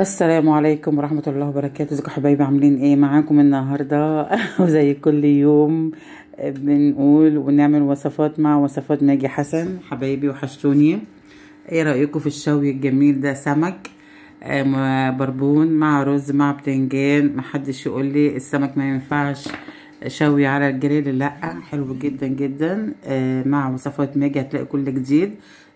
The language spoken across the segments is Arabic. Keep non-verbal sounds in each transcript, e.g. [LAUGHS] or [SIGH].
السلام عليكم ورحمة الله وبركاته ازيكم حبايبي عاملين ايه معاكم النهاردة [LAUGHS] وزي كل يوم بنقول ونعمل وصفات مع وصفات ماجي حسن حبايبي وحشتوني ايه رأيكم في الشوي الجميل ده سمك آه، بربون مع رز مع بتنجان محدش يقول لي السمك ما ينفعش شوي على الجريل لا حلو جدا جدا آه، مع وصفات ماجي هتلاقي كل جديد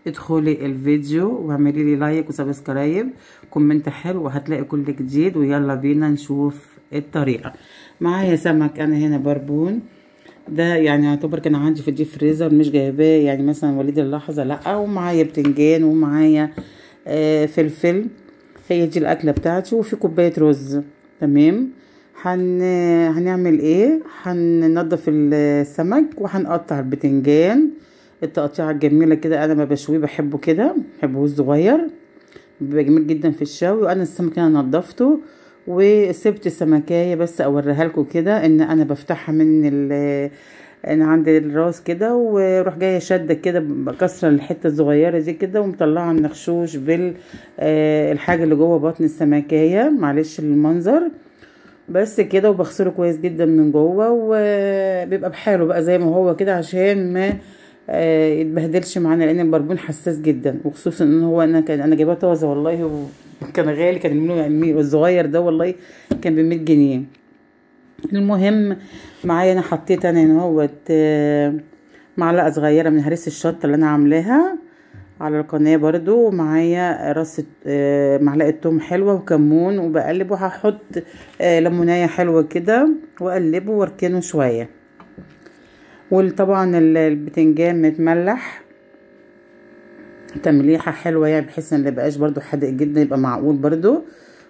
ادخلي الفيديو واعملي لي لايك وسبسكرايب كومنت حلو وهتلاقي كل جديد ويلا بينا نشوف الطريقه معايا سمك انا هنا بربون ده يعني يعتبر كان عندي في الديب فريزر مش جايباه يعني مثلا وليد اللحظه لا ومعايا بتنجان ومعايا آه فلفل هي دي الاكله بتاعتي وفي كوبايه رز تمام هن... هنعمل ايه هننضف السمك وهنقطع البتنجان التقطيعه الجميله كده انا ما بشويه بحبه كده بحبه صغير بيبقى جميل جدا في الشوي وانا السمك انا نضفته وسبت سمكايه بس اوريها لكم كده ان انا بفتحها من ال انا عند الراس كده واروح جايه شاده كده بكسر الحته الصغيره دي كده ومطلعه النخشوش بال آه، الحاجه اللي جوه بطن السمكيه معلش المنظر بس كده وبغسله كويس جدا من جوه وبيبقى بحاله بقى زي ما هو كده عشان ما آه، يتبهدلش معانا لان البربون حساس جدا وخصوصا ان هو انا كان انا جايباه طازه والله وكان غالي كان منه يعني الصغير ده والله كان ب جنيه المهم معايا انا حطيت انا هنا اهوت آه، معلقه صغيره من هريس الشطه اللي انا عاملاها على القناه برضو معايا رصه آه، معلقه توم حلوه وكمون وبقلب وهحط آه حلوه كده واقلبه واركنه شويه وطبعا البتنجان متملح تمليحه حلوه يعني بحيث ان ميبقاش برضو حادق جدا يبقى معقول برضو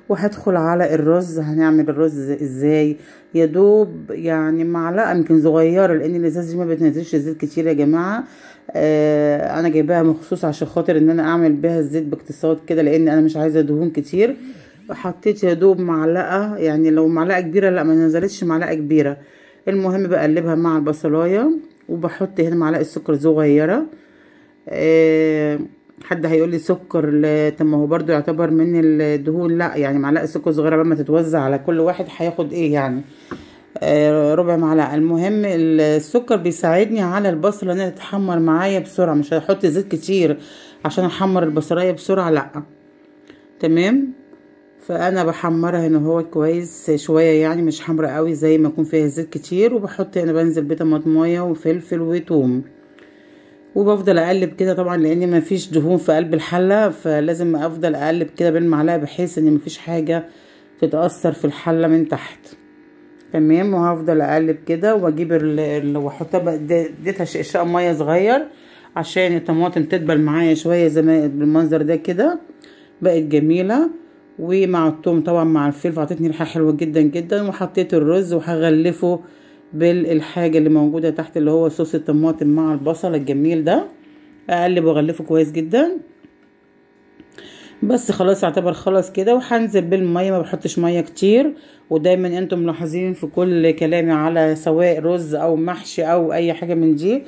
وهدخل على الرز هنعمل الرز ازاي يا دوب يعني معلقه يمكن صغيره لان الازاز ما بتنزلش زيت كتير يا جماعه آه انا جايباها مخصوص عشان خاطر ان انا اعمل بيها الزيت باقتصاد كده لان انا مش عايزه دهون كتير حطيت يا دوب معلقه يعني لو معلقه كبيره لا ما نزلتش معلقه كبيره المهم بقلبها مع البصلايه وبحط هنا معلقه سكر صغيره أه حد هيقول لي سكر طب ما هو برده يعتبر من الدهون لا يعني معلقه سكر صغيره لما تتوزع على كل واحد هياخد ايه يعني آه ربع معلقه المهم السكر بيساعدني على البصله انها تتحمر معايا بسرعه مش هحط زيت كتير عشان احمر البصلايه بسرعه لا تمام فانا بحمرها هنا هو كويس شويه يعني مش حمرا قوي زي ما يكون فيها زيت كتير وبحط انا يعني بنزل بطماطمايه وفلفل وتوم وبفضل اقلب كده طبعا لان مفيش دهون في قلب الحله فلازم افضل اقلب كده بالمعلقه بحيث ان مفيش حاجه تتاثر في الحله من تحت تمام وهفضل اقلب كده واجيب واحطها اديتها شقشقه ميه صغير عشان الطماطم تدبل معايا شويه زي ما بالمنظر ده كده بقت جميله ومع التوم طبعا مع الفلفل عطتني ريحه حلوه جدا جدا وحطيت الرز وهغلفه بالحاجه اللي موجوده تحت اللي هو صوص الطماطم مع البصل الجميل ده اقلب واغلفه كويس جدا بس خلاص يعتبر خلاص كده وهنزل بالميه ما بحطش ميه كتير ودايما انتم ملاحظين في كل كلامي على سواء رز او محشي او اي حاجه من دي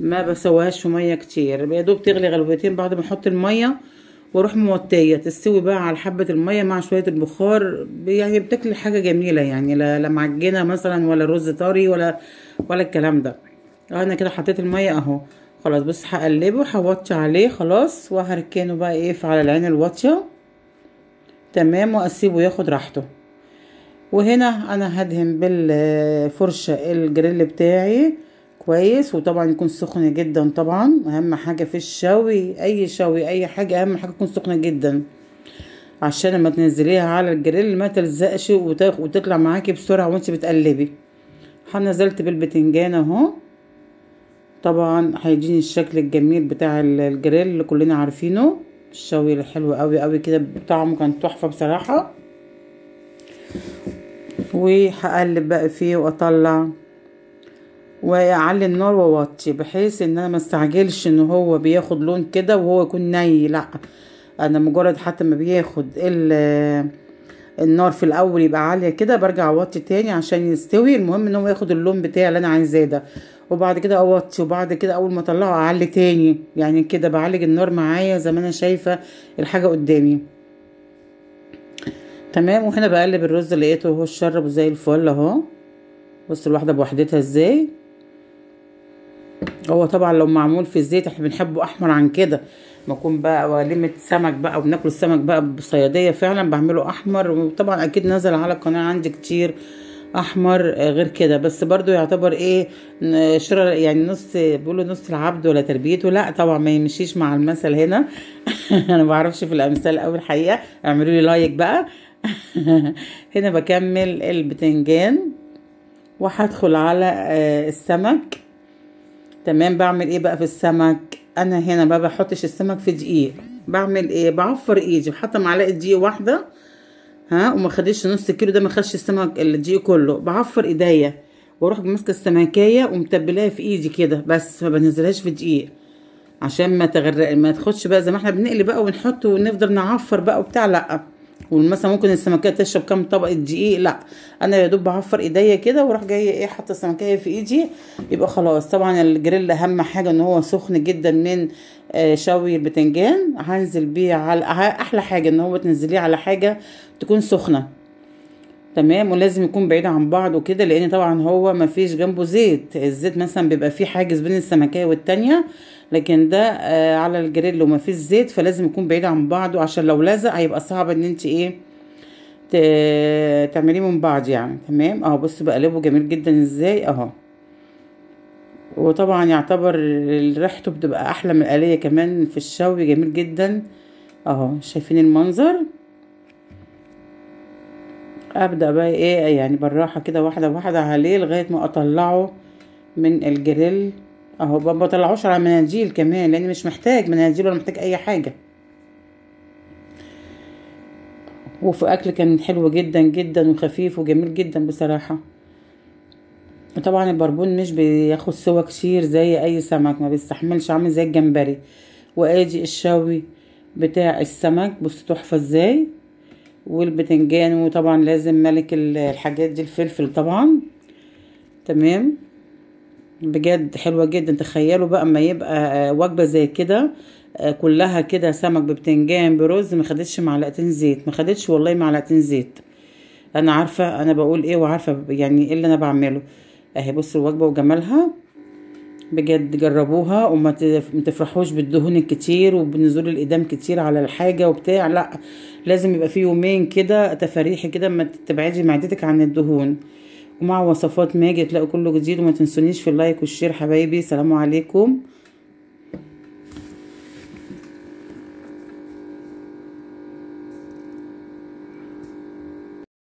ما بسواهاش ميه كتير يا دوب تغلي غلوتين بعد ما احط الميه واروح موطيه تستوي بقى على حبه الميه مع شويه البخار يعني بتاكل حاجه جميله يعني لا, لا معجنه مثلا ولا رز طري ولا ولا الكلام ده آه، انا كده حطيت الميه اهو خلاص بص هقلبه هوطي عليه خلاص وهركنه بقى ايه على العين الواطيه تمام واسيبه ياخد راحته وهنا انا هدهن بالفرشه الجريل بتاعي كويس وطبعا يكون سخنه جدا طبعا اهم حاجه في الشوي اي شوي اي حاجه اهم حاجه تكون سخنه جدا عشان لما تنزليها على الجريل ما تلزقش وتطلع معاكي بسرعه وانت بتقلبي نزلت بالبتنجان اهو طبعا هيديني الشكل الجميل بتاع الجريل اللي كلنا عارفينه الشوي الحلو قوي قوي كده طعمه كان تحفه بصراحه وهقلب بقى فيه واطلع واعلي النار واوطي بحيث ان انا ما استعجلش ان هو بياخد لون كده وهو يكون ني لا انا مجرد حتى ما بياخد النار في الاول يبقى عاليه كده برجع اوطي تاني عشان يستوي المهم ان هو ياخد اللون بتاعي اللي انا عايزاه ده وبعد كده اوطي وبعد كده اول ما اطلعه اعلي تاني يعني كده بعالج النار معايا زي ما انا شايفه الحاجه قدامي تمام وهنا بقلب الرز لقيته هو الشرب زي الفل اهو بص الواحده بوحدتها ازاي هو طبعا لو معمول في الزيت احنا بنحبه احمر عن كده بكون بقى وليمه سمك بقى وبناكل السمك بقى بصياديه فعلا بعمله احمر وطبعا اكيد نزل على القناه عندي كتير احمر آه، غير كده بس برضو يعتبر ايه شراء يعني نص بيقولوا نص العبد ولا تربيته لا طبعا ما يمشيش مع المثل هنا [LAUGHS] انا ما بعرفش في الامثال قوي الحقيقه اعملوا لي لايك بقى [LAUGHS] هنا بكمل البتنجان وهدخل على آه، السمك تمام بعمل ايه بقى في السمك انا هنا ما بحطش السمك في دقيق بعمل ايه بعفر ايدي بحط معلقه دقيق واحده ها وما خدتش نص كيلو ده ما خدش السمك الدقيق كله بعفر ايديا واروح ماسكه السمكيه ومتبلاها في ايدي كده بس ما بنزلهاش في دقيق عشان ما تغرق ما تاخدش بقى زي ما احنا بنقلي بقى ونحط ونفضل نعفر بقى وبتاع لا ومثلا ممكن السمكيه تشرب كام طبقه دقيق e، لا انا يا دوب بعفر ايديا كده واروح جايه ايه حاطه السمكيه في ايدي يبقى خلاص طبعا الجريل اهم حاجه ان هو سخن جدا من آه، شوي البتنجان هنزل بيه على احلى حاجه ان هو تنزليه على حاجه تكون سخنه تمام ولازم يكون بعيد عن بعض وكده لان طبعا هو مفيش جنبه زيت الزيت مثلا بيبقى فيه حاجز بين السمكيه والتانيه لكن ده آه على الجريل وما فيش زيت فلازم يكون بعيد عن بعضه عشان لو لزق هيبقى صعب ان انت ايه تعمليه من بعض يعني تمام اهو بص بقلبه جميل جدا ازاي اهو وطبعا يعتبر ريحته بتبقى احلى من الآلية كمان في الشوي جميل جدا اهو شايفين المنظر ابدا بقى ايه يعني بالراحه كده واحده واحده عليه لغايه ما اطلعه من الجريل اهو ما بطلعوش على مناديل كمان لان مش محتاج مناديل ولا محتاج اي حاجه وفي اكل كان حلو جدا جدا وخفيف وجميل جدا بصراحه وطبعا البربون مش بياخد سوا كتير زي اي سمك ما بيستحملش عامل زي الجمبري وادي الشوي بتاع السمك بص تحفه ازاي والبتنجان وطبعا لازم ملك الحاجات دي الفلفل طبعا تمام بجد حلوة جدا تخيلوا بقى اما يبقى آه، وجبة زي كده آه، كلها كده سمك ببتنجان برز ما خدتش معلقتين زيت ما خدتش والله معلقتين زيت انا عارفة انا بقول ايه وعارفة يعني ايه اللي انا بعمله اهي بصوا الوجبة وجمالها بجد جربوها وما تفرحوش بالدهون الكتير وبنزول الإدام كتير على الحاجة وبتاع لا لازم يبقى في يومين كده تفاريحي كده ما تبعدي معدتك عن الدهون ومع وصفات ماجي تلاقوا كله جديد وما تنسونيش في اللايك والشير حبايبي سلام عليكم